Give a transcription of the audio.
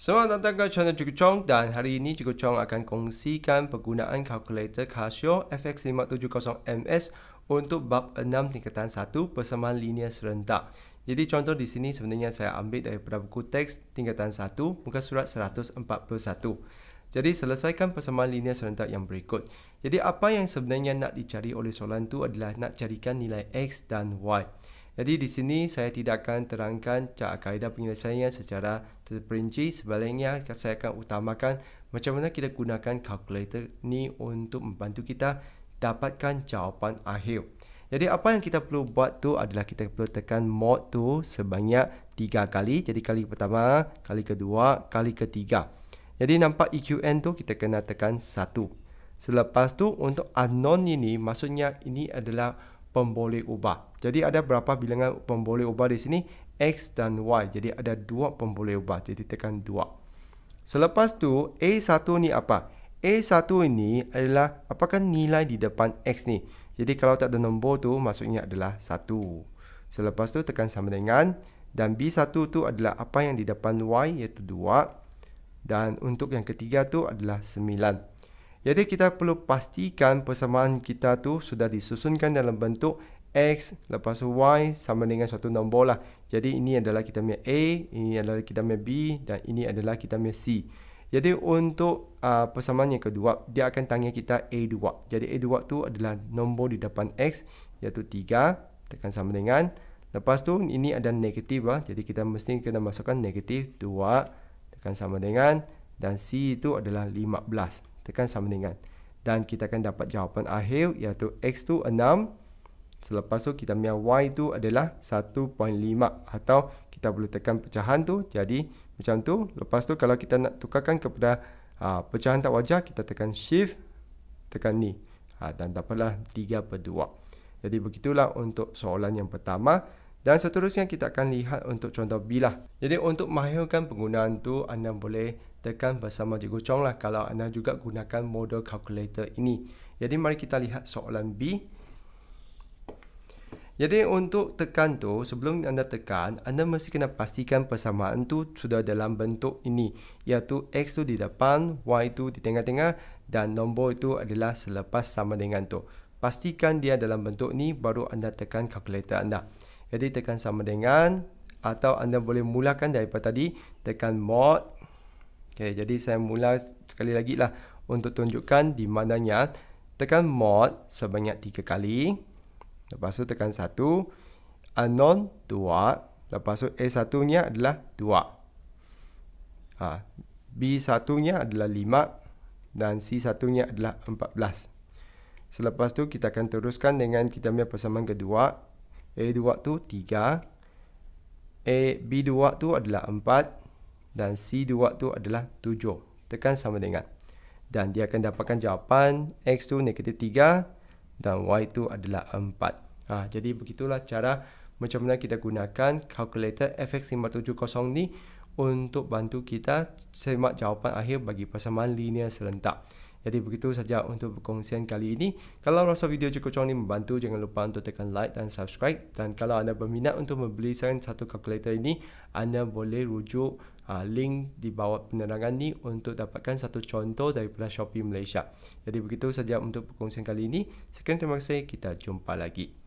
Selamat datang ke channel Cikgu Chong dan hari ini Cikgu Chong akan kongsikan penggunaan kalkulator Casio FX570MS untuk bab 6 tingkatan 1 persamaan linear serentak. Jadi contoh di sini sebenarnya saya ambil daripada buku teks tingkatan 1 muka surat 141. Jadi selesaikan persamaan linear serentak yang berikut. Jadi apa yang sebenarnya nak dicari oleh soalan tu adalah nak carikan nilai X dan Y. Jadi di sini saya tidak akan terangkan cara kaedah penyelesaiannya secara terperinci. Sebaliknya saya akan utamakan macam mana kita gunakan kalkulator ni untuk membantu kita dapatkan jawapan akhir. Jadi apa yang kita perlu buat tu adalah kita perlu tekan mod tu sebanyak 3 kali. Jadi kali pertama, kali kedua, kali ketiga. Jadi nampak EQN tu kita kena tekan 1. Selepas tu untuk unknown ini maksudnya ini adalah pemboleh ubah. Jadi ada berapa bilangan pemboleh ubah di sini? X dan Y. Jadi ada dua pemboleh ubah. Jadi tekan dua. Selepas tu A1 ni apa? A1 ini adalah apakah nilai di depan X ni? Jadi kalau tak ada nombor tu maksudnya adalah 1. Selepas tu tekan sama dengan dan B1 tu adalah apa yang di depan Y iaitu 2. Dan untuk yang ketiga tu adalah jadi kita perlu pastikan persamaan kita tu sudah disusunkan dalam bentuk X lepas tu Y sama dengan suatu nombor lah. Jadi ini adalah kita punya A, ini adalah kita punya B dan ini adalah kita punya C. Jadi untuk uh, persamaan yang kedua, dia akan tanya kita A2. Jadi A2 tu adalah nombor di depan X iaitu 3 tekan sama dengan. Lepas tu ini ada negatif lah. Jadi kita mesti kena masukkan negatif 2 tekan sama dengan. Dan C itu adalah tekan sama dengan dan kita akan dapat jawapan akhir iaitu x tu 6 selepas tu kita punya y tu adalah 1.5 atau kita boleh tekan pecahan tu jadi macam tu lepas tu kalau kita nak tukarkan kepada uh, pecahan tak wajar kita tekan shift tekan ni uh, dan dapatlah 3 per 2 jadi begitulah untuk soalan yang pertama dan seterusnya kita akan lihat untuk contoh B lah. jadi untuk mahirkan penggunaan tu anda boleh tekan bersama Cikgu Chong lah kalau anda juga gunakan model kalkulator ini. Jadi mari kita lihat soalan B. Jadi untuk tekan tu sebelum anda tekan anda mesti kena pastikan persamaan tu sudah dalam bentuk ini iaitu x tu di depan, y tu di tengah-tengah dan nombor itu adalah selepas sama dengan tu. Pastikan dia dalam bentuk ni baru anda tekan kalkulator anda. Jadi tekan sama dengan atau anda boleh mulakan daripada tadi tekan mod Okay, jadi saya mula sekali lagi lah untuk tunjukkan di mananya tekan mod sebanyak tiga kali lepas tu tekan satu anon dua. lepas tu a satu nya adalah dua. ha, b satu nya adalah lima dan c satu nya adalah empat belas. selepas tu kita akan teruskan dengan kita punya persamaan kedua a dua tu tiga. A, b dua tu adalah empat dan C2 tu adalah 7. Tekan sama dengan. Dan dia akan dapatkan jawapan X2 negatif 3 dan Y2 adalah 4. Ah, ha, jadi begitulah cara macam mana kita gunakan kalkulator FX570 ni untuk bantu kita semak jawapan akhir bagi persamaan linear serentak. Jadi begitu saja untuk perkongsian kali ini. Kalau rasa video cukup cong ini membantu, jangan lupa untuk tekan like dan subscribe. Dan kalau anda berminat untuk membeli sign satu kalkulator ini, anda boleh rujuk uh, link di bawah penerangan ini untuk dapatkan satu contoh daripada Shopee Malaysia. Jadi begitu saja untuk perkongsian kali ini. Sekian terima kasih, kita jumpa lagi.